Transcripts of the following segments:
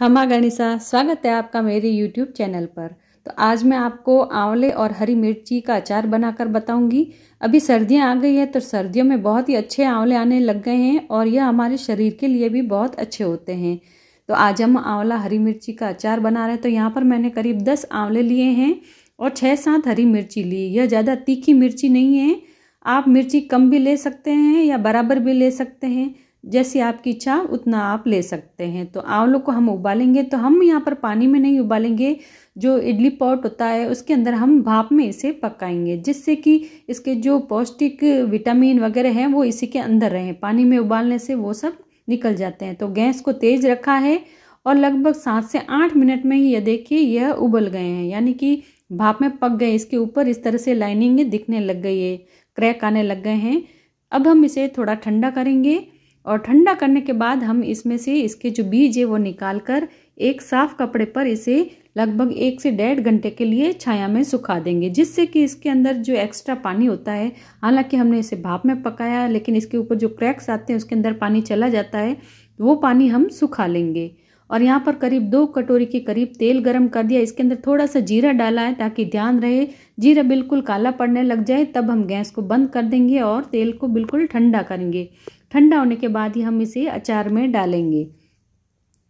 खमा गणिसा स्वागत है आपका मेरे YouTube चैनल पर तो आज मैं आपको आंवले और हरी मिर्ची का अचार बनाकर बताऊंगी अभी सर्दियां आ गई हैं तो सर्दियों में बहुत ही अच्छे आंवले आने लग गए हैं और यह हमारे शरीर के लिए भी बहुत अच्छे होते हैं तो आज हम आंवला हरी मिर्ची का अचार बना रहे हैं तो यहाँ पर मैंने करीब दस आंवले लिए हैं और छः सात हरी मिर्ची ली यह ज़्यादा तीखी मिर्ची नहीं है आप मिर्ची कम भी ले सकते हैं या बराबर भी ले सकते हैं जैसी आपकी इच्छा उतना आप ले सकते हैं तो आंवलों को हम उबालेंगे तो हम यहाँ पर पानी में नहीं उबालेंगे जो इडली पॉट होता है उसके अंदर हम भाप में इसे पकाएंगे जिससे कि इसके जो पौष्टिक विटामिन वगैरह हैं वो इसी के अंदर रहें पानी में उबालने से वो सब निकल जाते हैं तो गैस को तेज़ रखा है और लगभग सात से आठ मिनट में ही यह देखिए यह उबल गए हैं यानी कि भाप में पक गए इसके ऊपर इस तरह से लाइनिंग दिखने लग गई है क्रैक आने लग गए हैं अब हम इसे थोड़ा ठंडा करेंगे और ठंडा करने के बाद हम इसमें से इसके जो बीज है वो निकाल कर एक साफ कपड़े पर इसे लगभग एक से डेढ़ घंटे के लिए छाया में सुखा देंगे जिससे कि इसके अंदर जो एक्स्ट्रा पानी होता है हालांकि हमने इसे भाप में पकाया लेकिन इसके ऊपर जो क्रैक्स आते हैं उसके अंदर पानी चला जाता है वो पानी हम सुखा लेंगे और यहाँ पर करीब दो कटोरी के करीब तेल गरम कर दिया इसके अंदर थोड़ा सा जीरा डाला है ताकि ध्यान रहे जीरा बिल्कुल काला पड़ने लग जाए तब हम गैस को बंद कर देंगे और तेल को बिल्कुल ठंडा करेंगे ठंडा होने के बाद ही हम इसे अचार में डालेंगे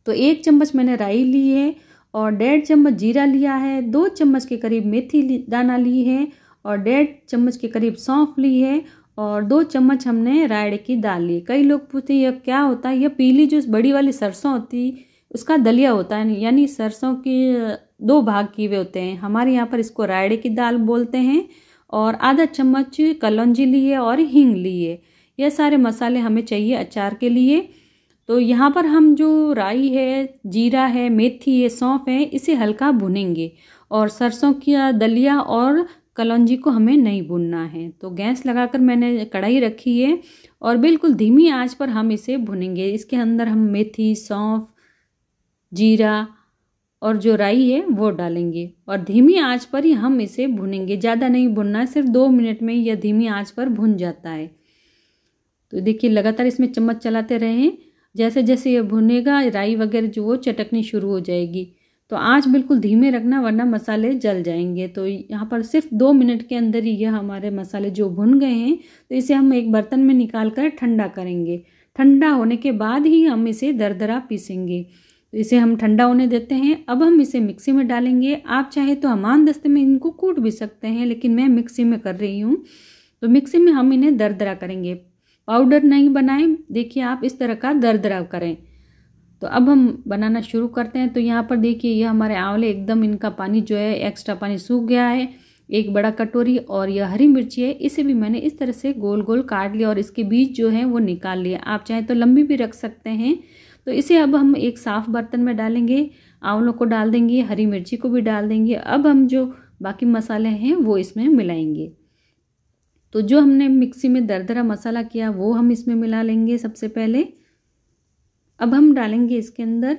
तो एक चम्मच मैंने राई ली है और डेढ़ चम्मच जीरा लिया है दो चम्मच के करीब मेथी दाना ली है और डेढ़ चम्मच के करीब सौंफ ली है और दो चम्मच हमने रायड़ की दाल ली कई लोग पूछते हैं यह क्या होता है यह पीली जो बड़ी वाली सरसों होती उसका दलिया होता है यानी सरसों के दो भाग किए हुए होते हैं हमारे यहाँ पर इसको रायड़े की दाल बोलते हैं और आधा चम्मच कलौजी लिए और हींग लिए यह सारे मसाले हमें चाहिए अचार के लिए तो यहाँ पर हम जो राई है जीरा है मेथी है सौंफ है इसे हल्का भुनेंगे और सरसों का दलिया और कलौजी को हमें नहीं भुनना है तो गैस लगाकर मैंने कढ़ाई रखी है और बिल्कुल धीमी आंच पर हम इसे भुनेंगे इसके अंदर हम मेथी सौंफ जीरा और जो राई है वो डालेंगे और धीमी आंच पर ही हम इसे भुनेंगे ज़्यादा नहीं भुनना सिर्फ दो मिनट में यह धीमी आँच पर भुन जाता है तो देखिए लगातार इसमें चम्मच चलाते रहें जैसे जैसे ये भुनेगा राई वगैरह जो वो चटकनी शुरू हो जाएगी तो आँच बिल्कुल धीमे रखना वरना मसाले जल जाएंगे तो यहाँ पर सिर्फ दो मिनट के अंदर ही यह हमारे मसाले जो भुन गए हैं तो इसे हम एक बर्तन में निकाल कर ठंडा करेंगे ठंडा होने के बाद ही हम इसे दरदरा पीसेंगे तो इसे हम ठंडा होने देते हैं अब हम इसे मिक्सी में डालेंगे आप चाहे तो हमान दस्ते में इनको कूट भी सकते हैं लेकिन मैं मिक्सी में कर रही हूँ तो मिक्सी में हम इन्हें दरदरा करेंगे पाउडर नहीं बनाएं देखिए आप इस तरह का दरदरा करें तो अब हम बनाना शुरू करते हैं तो यहाँ पर देखिए यह हमारे आंवले एकदम इनका पानी जो है एक्स्ट्रा पानी सूख गया है एक बड़ा कटोरी और यह हरी मिर्ची है इसे भी मैंने इस तरह से गोल गोल काट लिया और इसके बीज जो है वो निकाल लिया आप चाहें तो लंबी भी रख सकते हैं तो इसे अब हम एक साफ़ बर्तन में डालेंगे आंवलों को डाल देंगे हरी मिर्ची को भी डाल देंगे अब हम जो बाकी मसाले हैं वो इसमें मिलाएंगे तो जो हमने मिक्सी में दरदरा मसाला किया वो हम इसमें मिला लेंगे सबसे पहले अब हम डालेंगे इसके अंदर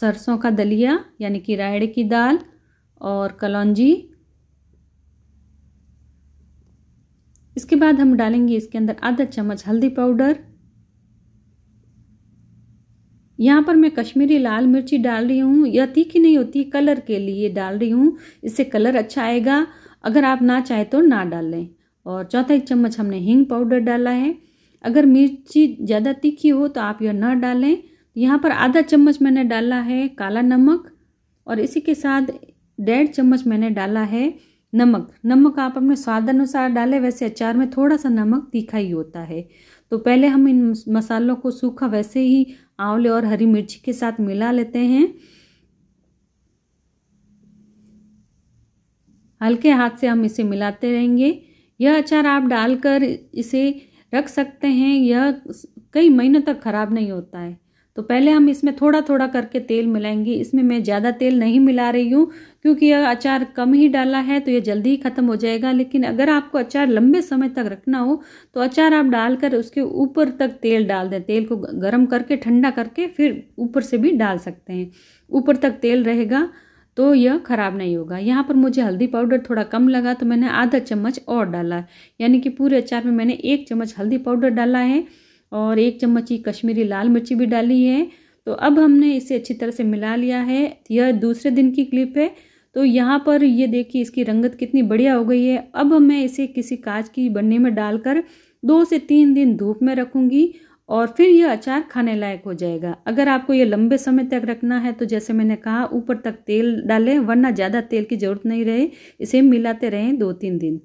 सरसों का दलिया यानी कि रायड़े की दाल और कलौजी इसके बाद हम डालेंगे इसके अंदर आधा चम्मच हल्दी पाउडर यहाँ पर मैं कश्मीरी लाल मिर्ची डाल रही हूँ यह तीखी नहीं होती कलर के लिए डाल रही हूँ इससे कलर अच्छा आएगा अगर आप ना चाहें तो ना डाल लें और चौथा एक चम्मच हमने हींग पाउडर डाला है अगर मिर्ची ज़्यादा तीखी हो तो आप यह ना डालें यहाँ पर आधा चम्मच मैंने डाला है काला नमक और इसी के साथ डेढ़ चम्मच मैंने डाला है नमक नमक आप अपने स्वाद अनुसार डालें वैसे अचार में थोड़ा सा नमक तीखा ही होता है तो पहले हम इन मसालों को सूखा वैसे ही आंवले और हरी मिर्ची के साथ मिला लेते हैं हल्के हाथ से हम इसे मिलाते रहेंगे यह अचार आप डालकर इसे रख सकते हैं यह कई महीनों तक ख़राब नहीं होता है तो पहले हम इसमें थोड़ा थोड़ा करके तेल मिलाएंगे इसमें मैं ज़्यादा तेल नहीं मिला रही हूँ क्योंकि यह अचार कम ही डाला है तो यह जल्दी ही ख़त्म हो जाएगा लेकिन अगर आपको अचार लंबे समय तक रखना हो तो अचार आप डालकर उसके ऊपर तक तेल डाल दें तेल को गर्म करके ठंडा करके फिर ऊपर से भी डाल सकते हैं ऊपर तक तेल रहेगा तो यह ख़राब नहीं होगा यहाँ पर मुझे हल्दी पाउडर थोड़ा कम लगा तो मैंने आधा चम्मच और डाला यानी कि पूरे अचार में मैंने एक चम्मच हल्दी पाउडर डाला है और एक चम्मच ही कश्मीरी लाल मिर्ची भी डाली है तो अब हमने इसे अच्छी तरह से मिला लिया है यह दूसरे दिन की क्लिप है तो यहाँ पर ये देखिए इसकी रंगत कितनी बढ़िया हो गई है अब मैं इसे किसी कांच की बन्नी में डालकर दो से तीन दिन धूप में रखूँगी और फिर यह अचार खाने लायक हो जाएगा अगर आपको ये लंबे समय तक रखना है तो जैसे मैंने कहा ऊपर तक तेल डालें वरना ज़्यादा तेल की ज़रूरत नहीं रहे इसे मिलाते रहें दो तीन दिन